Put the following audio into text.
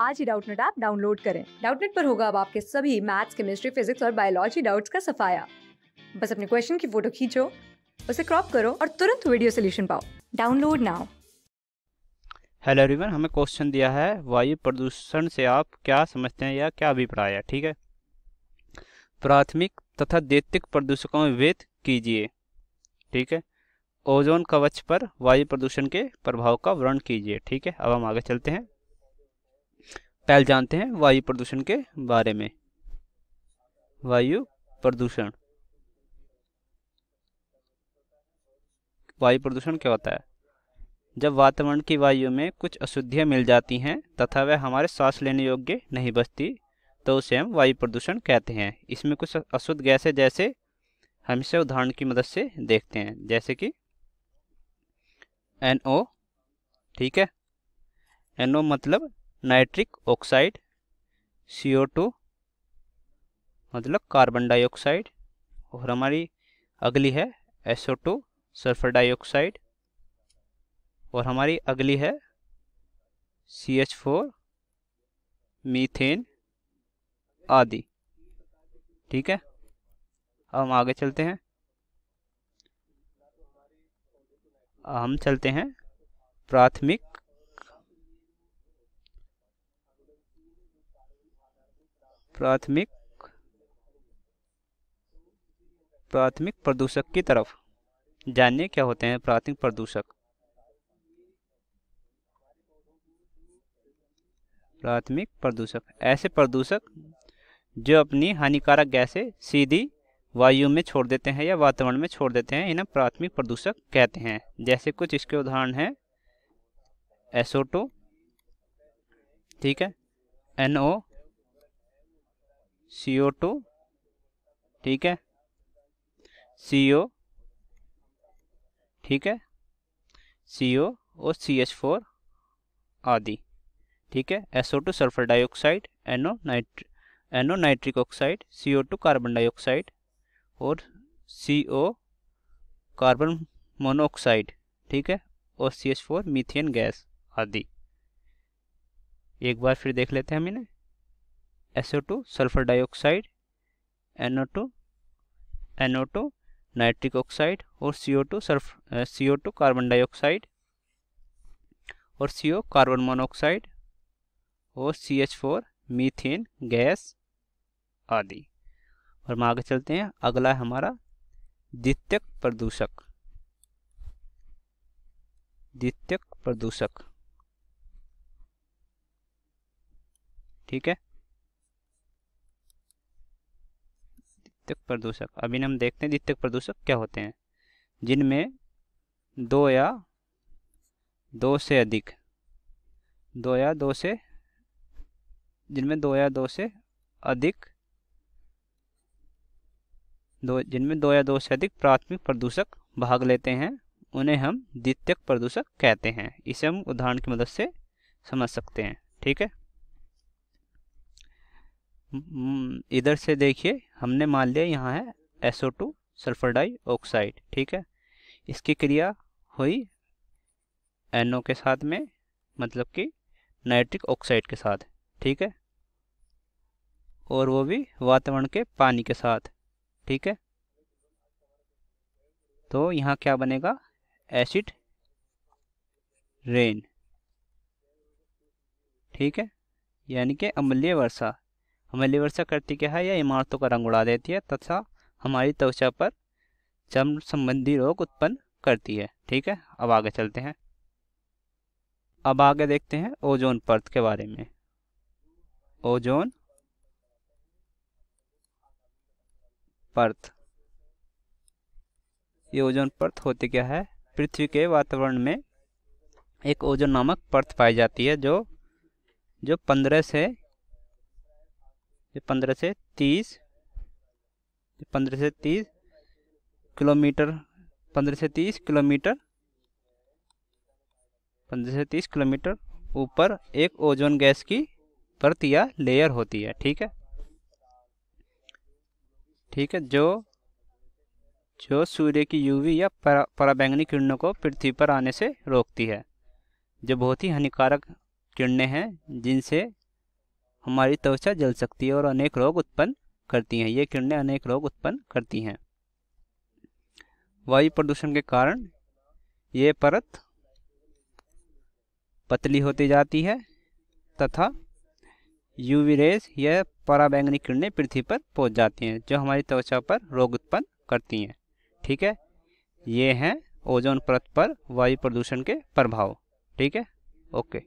आज ही Doubtnut app download करें डाउटनेट पर होगा अब आपके सभी मैथ्स केमिस्ट्री फिजिक्स और बायोलॉजी डाउट्स का सफाया बस अपने क्वेश्चन की फोटो खींचो उसे क्रॉप करो और तुरंत वीडियो सोल्यूशन पाओ डाउनलोड नाउ हेलो एवरीवन हमें क्वेश्चन दिया है वायु प्रदूषण से आप क्या समझते हैं या क्या अभिप्राय है ठीक है प्राथमिक तथा द्वितीयक प्रदूषकों में वेद कीजिए ठीक है ओजोन कवच पर वायु प्रदूषण के प्रभाव का वर्णन कीजिए ठीक है अब हम आगे चलते हैं पहले जानते हैं वायु प्रदूषण के बारे में वायु प्रदूषण वायु प्रदूषण क्या होता है जब वातावरण की वायु में कुछ अशुद्धियाँ मिल जाती हैं तथा वह हमारे सांस लेने योग्य नहीं बचती तो उसे हम वायु प्रदूषण कहते हैं इसमें कुछ अशुद्ध गैसें जैसे हम इसे उदाहरण की मदद से देखते हैं जैसे कि एनओ ठीक है एनओ मतलब नाइट्रिक ऑक्साइड CO2 मतलब कार्बन डाइऑक्साइड और हमारी अगली है SO2 सल्फर डाइऑक्साइड और हमारी अगली है सी एच फोर मीथेन आदि ठीक है अब हम आगे चलते हैं हम चलते हैं प्राथमिक प्राथमिक प्राथमिक प्रदूषक की तरफ जानिए क्या होते हैं प्राथमिक प्रदूषक प्राथमिक प्रदूषक ऐसे प्रदूषक जो अपनी हानिकारक गैसें सीधी वायु में छोड़ देते हैं या वातावरण में छोड़ देते हैं इन्हें प्राथमिक प्रदूषक कहते हैं जैसे कुछ इसके उदाहरण हैं एसोटो ठीक है एनओ सी ओ टू ठीक है सी ओ ठीक है सी ओ और सी एच फोर आदि ठीक है S O two sulphur dioxide N O नाइट N O nitric oxide C O two carbon dioxide और सी ओ कार्बन मोनोऑक्साइड ठीक है और C H four methane gas आदि एक बार फिर देख लेते हैं हम इन्हें S O two sulphur dioxide N O two N O two nitric oxide और सी ओ टू सल्फ C O two carbon dioxide और सी ओ कार्बन मोनोऑक्साइड और C H four methane gas आदि और हम आगे चलते हैं अगला है हमारा द्वितीयक प्रदूषक द्वितीयक प्रदूषक ठीक है द्वितीयक प्रदूषक अभी हम देखते हैं द्वितीयक प्रदूषक क्या होते हैं जिनमें दो या दो से अधिक दो या दो से जिनमें दो या दो से अधिक दो जिनमें दो या दो से अधिक प्राथमिक प्रदूषक भाग लेते हैं उन्हें हम द्वितीयक प्रदूषक कहते हैं इसे हम उदाहरण की मदद से समझ सकते हैं ठीक है इधर से देखिए हमने मान लिया यहाँ है SO two sulphur dioxide ठीक है इसकी क्रिया हुई एनओ के साथ में मतलब कि नाइट्रिक ऑक्साइड के साथ ठीक है और वो भी वातावरण के पानी के साथ ठीक है तो यहाँ क्या बनेगा एसिड रेन ठीक है यानी कि अम्लीय वर्षा हमें से करती क्या है या इमारतों का रंग उड़ा देती है तथा हमारी त्वचा पर चर्म संबंधी रोग उत्पन्न करती है ठीक है अब आगे चलते हैं अब आगे देखते हैं ओजोन पर्त के बारे में ओजोन पर्त ये ओजोन पर्त होती क्या है पृथ्वी के वातावरण में एक ओजोन नामक पर्त पाई जाती है जो जो पंद्रह से ये पंद्रह से तीस पंद्रह से तीस किलोमीटर पंद्रह से तीस किलोमीटर पंद्रह से तीस किलोमीटर ऊपर एक ओजोन गैस की परत या लेयर होती है ठीक है ठीक है जो जो सूर्य की यूवी या परा, पराबैंगनी किरणों को पृथ्वी पर आने से रोकती है जो बहुत ही हानिकारक किरणें हैं जिनसे हमारी त्वचा जल सकती है और अनेक रोग उत्पन्न करती हैं ये किरणें अनेक रोग उत्पन्न करती हैं वायु प्रदूषण के कारण ये परत पतली होती जाती है तथा यूवी रेज यह पराबैंगनी किरणें पृथ्वी पर पहुंच जाती हैं जो हमारी त्वचा पर रोग उत्पन्न करती हैं ठीक है ये हैं ओजोन परत पर वायु प्रदूषण के प्रभाव ठीक है ओके